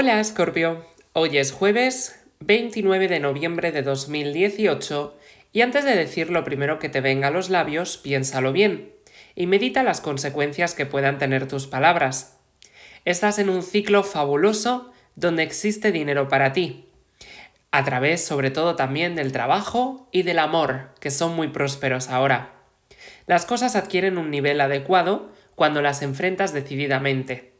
Hola Scorpio, hoy es jueves 29 de noviembre de 2018 y antes de decir lo primero que te venga a los labios, piénsalo bien y medita las consecuencias que puedan tener tus palabras. Estás en un ciclo fabuloso donde existe dinero para ti, a través sobre todo también del trabajo y del amor, que son muy prósperos ahora. Las cosas adquieren un nivel adecuado cuando las enfrentas decididamente.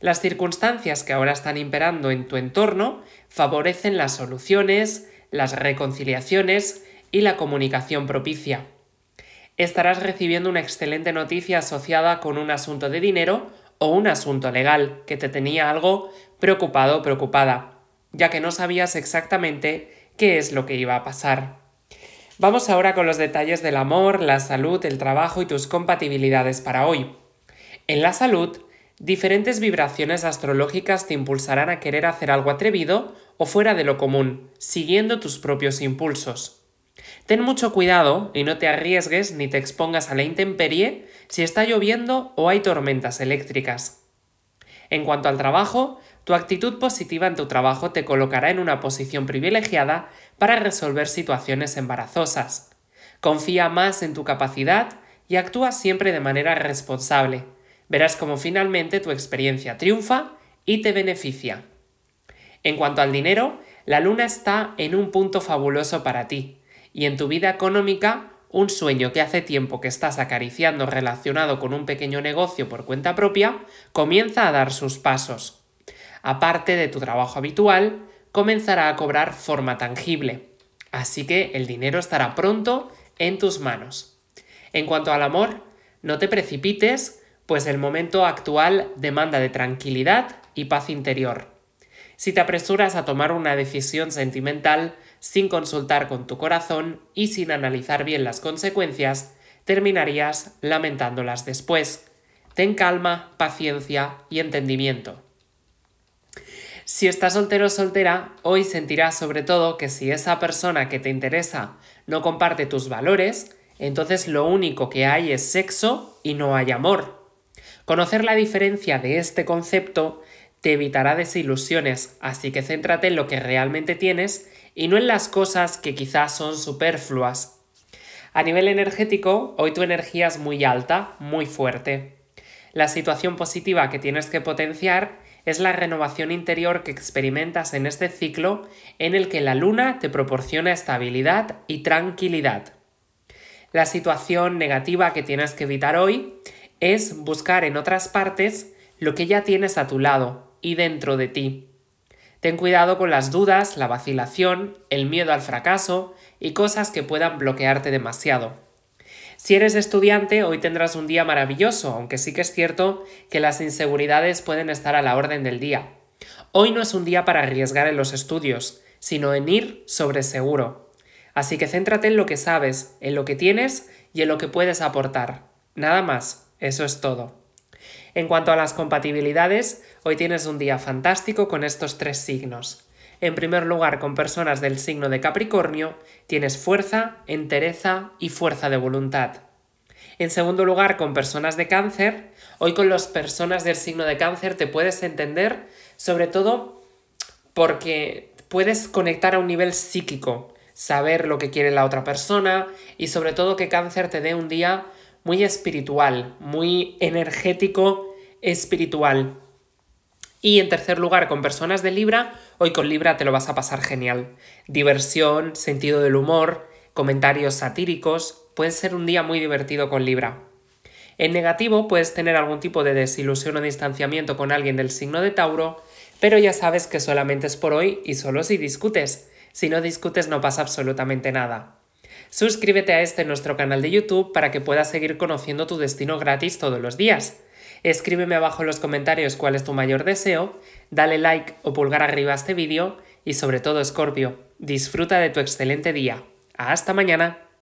Las circunstancias que ahora están imperando en tu entorno favorecen las soluciones, las reconciliaciones y la comunicación propicia. Estarás recibiendo una excelente noticia asociada con un asunto de dinero o un asunto legal que te tenía algo preocupado o preocupada, ya que no sabías exactamente qué es lo que iba a pasar. Vamos ahora con los detalles del amor, la salud, el trabajo y tus compatibilidades para hoy. En la salud, Diferentes vibraciones astrológicas te impulsarán a querer hacer algo atrevido o fuera de lo común, siguiendo tus propios impulsos. Ten mucho cuidado y no te arriesgues ni te expongas a la intemperie si está lloviendo o hay tormentas eléctricas. En cuanto al trabajo, tu actitud positiva en tu trabajo te colocará en una posición privilegiada para resolver situaciones embarazosas. Confía más en tu capacidad y actúa siempre de manera responsable Verás cómo finalmente tu experiencia triunfa y te beneficia. En cuanto al dinero, la luna está en un punto fabuloso para ti, y en tu vida económica, un sueño que hace tiempo que estás acariciando relacionado con un pequeño negocio por cuenta propia, comienza a dar sus pasos. Aparte de tu trabajo habitual, comenzará a cobrar forma tangible, así que el dinero estará pronto en tus manos. En cuanto al amor, no te precipites pues el momento actual demanda de tranquilidad y paz interior. Si te apresuras a tomar una decisión sentimental sin consultar con tu corazón y sin analizar bien las consecuencias, terminarías lamentándolas después. Ten calma, paciencia y entendimiento. Si estás soltero o soltera, hoy sentirás sobre todo que si esa persona que te interesa no comparte tus valores, entonces lo único que hay es sexo y no hay amor. Conocer la diferencia de este concepto te evitará desilusiones, así que céntrate en lo que realmente tienes y no en las cosas que quizás son superfluas. A nivel energético, hoy tu energía es muy alta, muy fuerte. La situación positiva que tienes que potenciar es la renovación interior que experimentas en este ciclo en el que la luna te proporciona estabilidad y tranquilidad. La situación negativa que tienes que evitar hoy es buscar en otras partes lo que ya tienes a tu lado y dentro de ti. Ten cuidado con las dudas, la vacilación, el miedo al fracaso y cosas que puedan bloquearte demasiado. Si eres estudiante, hoy tendrás un día maravilloso, aunque sí que es cierto que las inseguridades pueden estar a la orden del día. Hoy no es un día para arriesgar en los estudios, sino en ir sobre seguro. Así que céntrate en lo que sabes, en lo que tienes y en lo que puedes aportar. Nada más. Eso es todo. En cuanto a las compatibilidades, hoy tienes un día fantástico con estos tres signos. En primer lugar, con personas del signo de Capricornio, tienes fuerza, entereza y fuerza de voluntad. En segundo lugar, con personas de cáncer, hoy con las personas del signo de cáncer te puedes entender, sobre todo porque puedes conectar a un nivel psíquico, saber lo que quiere la otra persona y sobre todo que cáncer te dé un día muy espiritual, muy energético espiritual. Y en tercer lugar, con personas de Libra, hoy con Libra te lo vas a pasar genial. Diversión, sentido del humor, comentarios satíricos, puede ser un día muy divertido con Libra. En negativo puedes tener algún tipo de desilusión o distanciamiento con alguien del signo de Tauro, pero ya sabes que solamente es por hoy y solo si discutes. Si no discutes no pasa absolutamente nada. Suscríbete a este nuestro canal de YouTube para que puedas seguir conociendo tu destino gratis todos los días. Escríbeme abajo en los comentarios cuál es tu mayor deseo, dale like o pulgar arriba a este vídeo y sobre todo Scorpio, disfruta de tu excelente día. Hasta mañana.